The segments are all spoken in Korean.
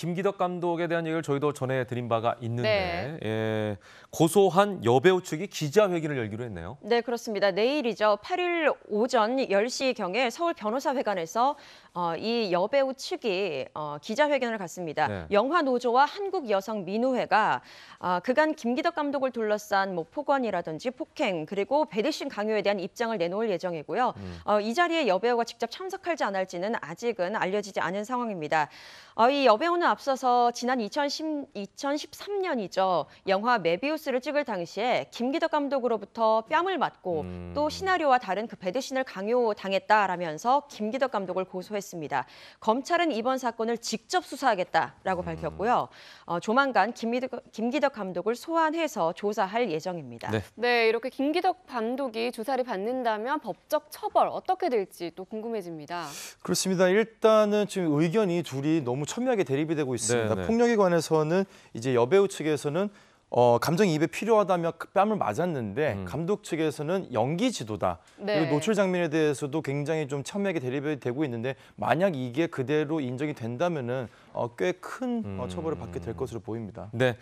김기덕 감독에 대한 얘기를 저희도 전해드린 바가 있는데 네. 예, 고소한 여배우 측이 기자회견을 열기로 했네요. 네, 그렇습니다. 내일이죠. 8일 오전 10시경에 서울 변호사회관에서 어, 이 여배우 측이 어, 기자회견을 갖습니다. 네. 영화 노조와 한국 여성 민우회가 어, 그간 김기덕 감독을 둘러싼 뭐 폭언이라든지 폭행 그리고 배드신 강요에 대한 입장을 내놓을 예정이고요. 음. 어, 이 자리에 여배우가 직접 참석할지 안 할지는 아직은 알려지지 않은 상황입니다. 어, 이 여배우는 앞서서 지난 2010, 2013년이죠. 영화 메비우스를 찍을 당시에 김기덕 감독으로부터 뺨을 맞고 음... 또 시나리오와 다른 그 배드신을 강요당했다라면서 김기덕 감독을 고소했습니다. 검찰은 이번 사건을 직접 수사하겠다라고 음. 밝혔고요. 어, 조만간 김기덕, 김기덕 감독을 소환해서 조사할 예정입니다. 네. 네, 이렇게 김기덕 감독이 조사를 받는다면 법적 처벌 어떻게 될지 또 궁금해집니다. 그렇습니다. 일단은 지금 의견이 둘이 너무 첨예하게 대립이 되고 있습니다. 네네. 네. 폭력에 관해서는 이제 여배우 측에서는 어, 감정이입에 필요하다며 그 뺨을 맞았는데 음. 감독 측에서는 연기 지도다. 네. 그리고 노출 장면에 대해서도 굉장히 좀 첨예하게 대립이 되고 있는데 만약 이게 그대로 인정이 된다면은 어, 꽤큰 어, 처벌을 받게 될 음. 것으로 보입니다. 네.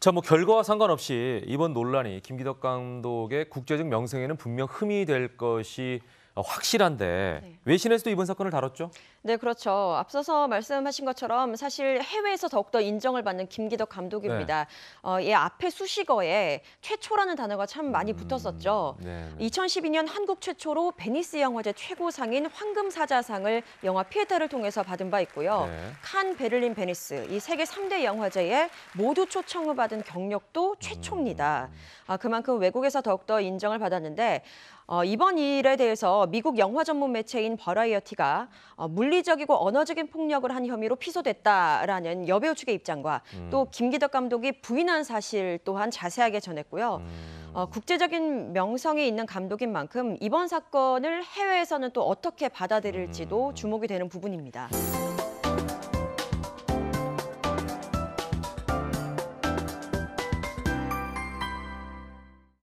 자, 뭐 결과와 상관없이 이번 논란이 김기덕 감독의 국제적 명성에는 분명 흠이 될 것이 어, 확실한데 네. 외신에서도 이번 사건을 다뤘죠? 네, 그렇죠. 앞서서 말씀하신 것처럼 사실 해외에서 더욱더 인정을 받는 김기덕 감독입니다. 네. 어, 얘 앞에 수식어에 최초라는 단어가 참 많이 음, 붙었었죠. 네, 2012년 한국 최초로 베니스 영화제 최고상인 황금사자상을 영화 피에타를 통해서 받은 바 있고요. 네. 칸, 베를린, 베니스 이 세계 3대 영화제에 모두 초청을 받은 경력도 최초입니다. 음. 아, 그만큼 외국에서 더욱더 인정을 받았는데 어, 이번 일에 대해서 미국 영화 전문 매체인 버라이어티가 어, 물리적이고 언어적인 폭력을 한 혐의로 피소됐다라는 여배우 측의 입장과 음. 또 김기덕 감독이 부인한 사실 또한 자세하게 전했고요. 음. 어, 국제적인 명성이 있는 감독인 만큼 이번 사건을 해외에서는 또 어떻게 받아들일지도 음. 주목이 되는 부분입니다.